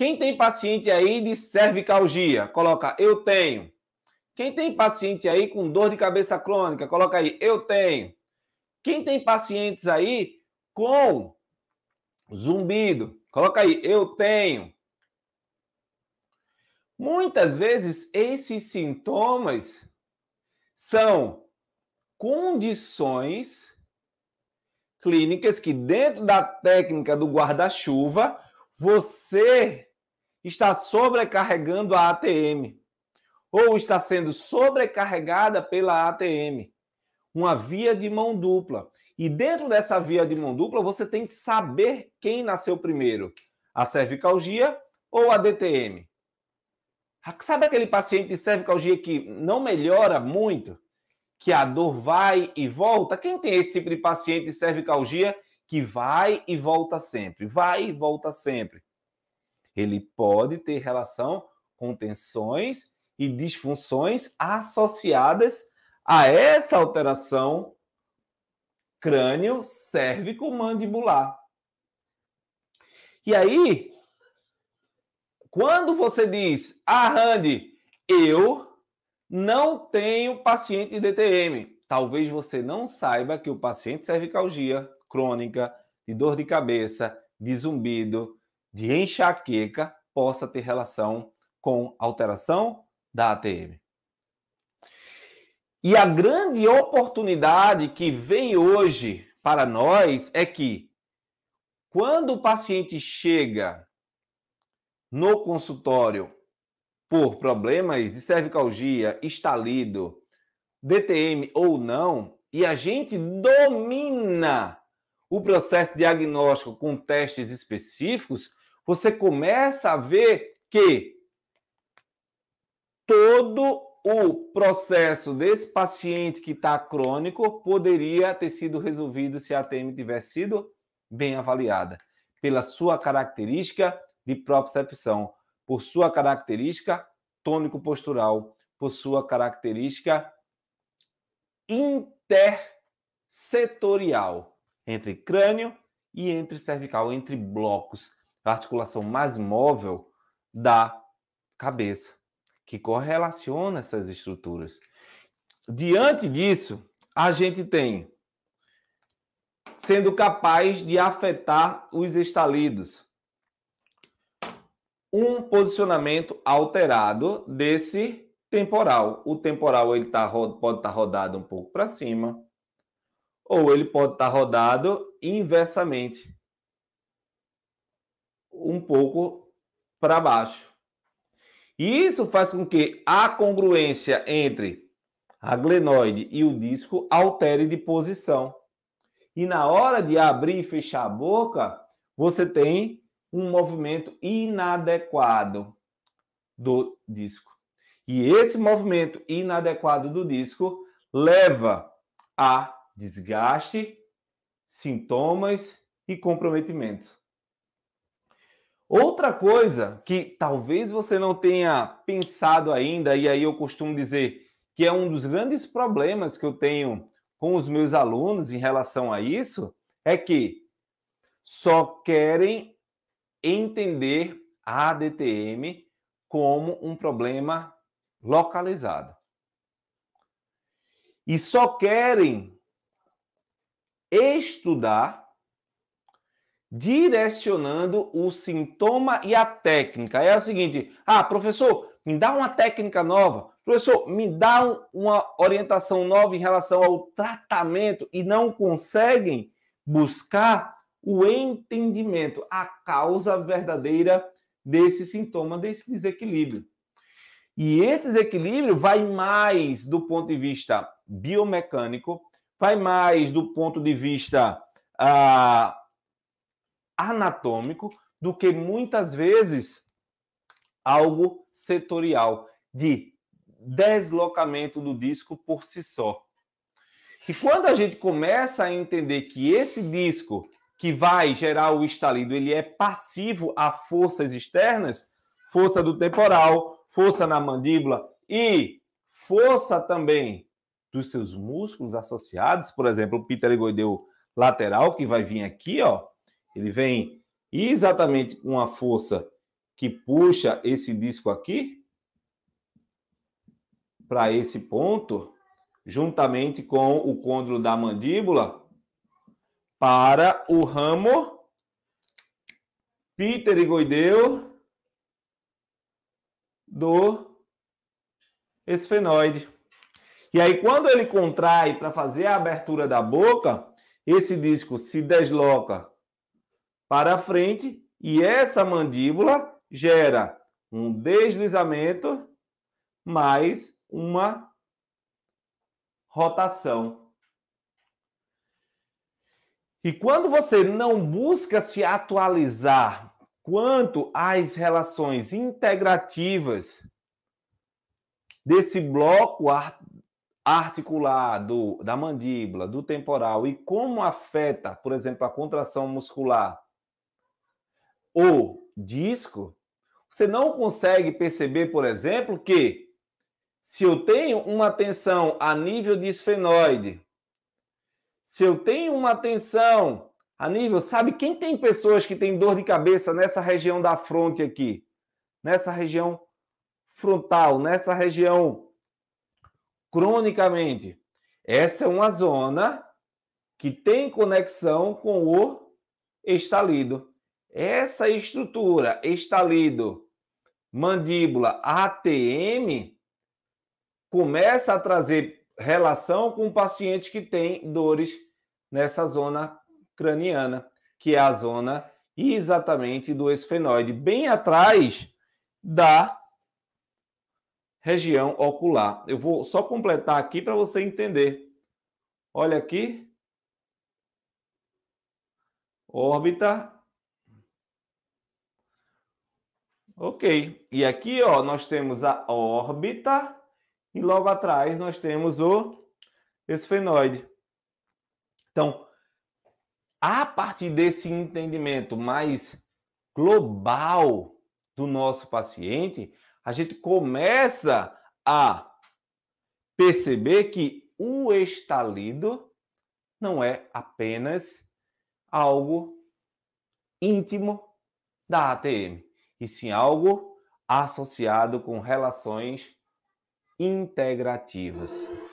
Quem tem paciente aí de cervicalgia, coloca eu tenho. Quem tem paciente aí com dor de cabeça crônica, coloca aí eu tenho. Quem tem pacientes aí com zumbido, coloca aí eu tenho. Muitas vezes esses sintomas são condições clínicas que, dentro da técnica do guarda-chuva, você está sobrecarregando a ATM ou está sendo sobrecarregada pela ATM. Uma via de mão dupla. E dentro dessa via de mão dupla, você tem que saber quem nasceu primeiro: a cervicalgia ou a DTM. Sabe aquele paciente de cervicalgia que não melhora muito? Que a dor vai e volta? Quem tem esse tipo de paciente de cervicalgia que vai e volta sempre? Vai e volta sempre. Ele pode ter relação com tensões e disfunções associadas a essa alteração crânio cérvico mandibular. E aí, quando você diz, ah, Randy, eu não tenho paciente de DTM, talvez você não saiba que o paciente cervicalgia crônica, de dor de cabeça, de zumbido, de enxaqueca possa ter relação com alteração da ATM. E a grande oportunidade que vem hoje para nós é que, quando o paciente chega no consultório por problemas de cervicalgia, estalido, DTM ou não, e a gente domina o processo diagnóstico com testes específicos, você começa a ver que todo o processo desse paciente que está crônico poderia ter sido resolvido se a ATM tivesse sido bem avaliada, pela sua característica de propriocepção, por sua característica tônico-postural, por sua característica intersetorial, entre crânio e entre cervical, entre blocos a articulação mais móvel da cabeça, que correlaciona essas estruturas. Diante disso, a gente tem sendo capaz de afetar os estalidos. Um posicionamento alterado desse temporal. O temporal ele tá, pode estar tá rodado um pouco para cima, ou ele pode estar tá rodado inversamente um pouco para baixo. E isso faz com que a congruência entre a glenoide e o disco altere de posição. E na hora de abrir e fechar a boca, você tem um movimento inadequado do disco. E esse movimento inadequado do disco leva a desgaste, sintomas e comprometimento. Outra coisa que talvez você não tenha pensado ainda, e aí eu costumo dizer que é um dos grandes problemas que eu tenho com os meus alunos em relação a isso, é que só querem entender a ADTM como um problema localizado. E só querem estudar direcionando o sintoma e a técnica. É a seguinte: ah, professor, me dá uma técnica nova. Professor, me dá um, uma orientação nova em relação ao tratamento e não conseguem buscar o entendimento, a causa verdadeira desse sintoma, desse desequilíbrio. E esse desequilíbrio vai mais do ponto de vista biomecânico, vai mais do ponto de vista ah, anatômico do que muitas vezes algo setorial de deslocamento do disco por si só. E quando a gente começa a entender que esse disco que vai gerar o estalido, ele é passivo a forças externas, força do temporal, força na mandíbula e força também dos seus músculos associados, por exemplo, o pterygoideu lateral que vai vir aqui, ó, ele vem exatamente com a força que puxa esse disco aqui para esse ponto, juntamente com o côndilo da mandíbula, para o ramo pterigoideu do esfenoide. E aí, quando ele contrai para fazer a abertura da boca, esse disco se desloca para frente e essa mandíbula gera um deslizamento mais uma rotação. E quando você não busca se atualizar quanto às relações integrativas desse bloco articular do, da mandíbula, do temporal e como afeta, por exemplo, a contração muscular o disco, você não consegue perceber, por exemplo, que se eu tenho uma tensão a nível de esfenoide, se eu tenho uma tensão a nível, sabe quem tem pessoas que têm dor de cabeça nessa região da fronte aqui, nessa região frontal, nessa região cronicamente? Essa é uma zona que tem conexão com o estalido. Essa estrutura, estalido, mandíbula, ATM, começa a trazer relação com o paciente que tem dores nessa zona craniana, que é a zona exatamente do esfenoide, bem atrás da região ocular. Eu vou só completar aqui para você entender. Olha aqui. Órbita Ok. E aqui, ó, nós temos a órbita e logo atrás nós temos o esfenoide. Então, a partir desse entendimento mais global do nosso paciente, a gente começa a perceber que o estalido não é apenas algo íntimo da ATM e sim algo associado com relações integrativas.